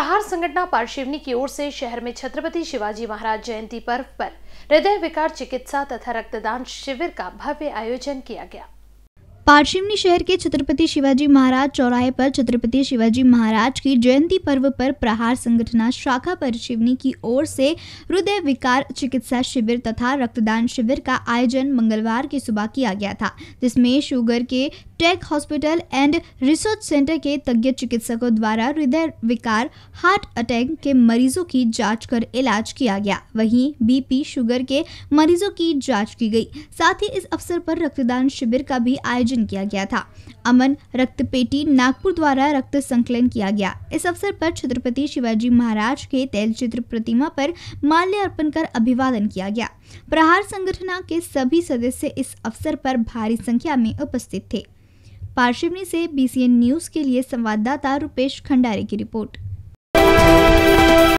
प्रहार संगठना पार्शिवनी की ओर से शहर में छत्रपति शिवाजी महाराज जयंती पर्व पर हृदय विकार चिकित्सा तथा रक्तदान शिविर का भव्य आयोजन किया गया पार्शिवनी शहर के छत्रपति शिवाजी महाराज चौराहे पर छत्रपति शिवाजी महाराज की जयंती पर्व पर प्रहार संगठना शाखा परशिवनी की ओर से हृदय विकार चिकित्सा शिविर तथा रक्तदान शिविर का आयोजन मंगलवार की सुबह किया गया था जिसमें शुगर के tech hospital and research centre के तज्ञ चिकित्सकों द्वारा हृदय विकार हार्ट अटैक के मरीजों की जांच कर इलाज किया गया वहीं बीपी शुगर के मरीजों की जांच की गई साथ ही इस अवसर पर रक्तदान शिविर का भी आयोजन किया गया था अमन रक्तपेटी नागपुर द्वारा रक्त संकलन किया गया इस अवसर पर छत्रपति शिवाजी महाराज के तैलचित्र चित्र प्रतिमा पर माल्य अर्पण कर अभिवादन किया गया प्रहार संगठना के सभी सदस्य इस अवसर पर भारी संख्या में उपस्थित थे पार्शिवनी से बीसीएन न्यूज़ के लिए संवाददाता रुपेश खंडारे की रिपोर्ट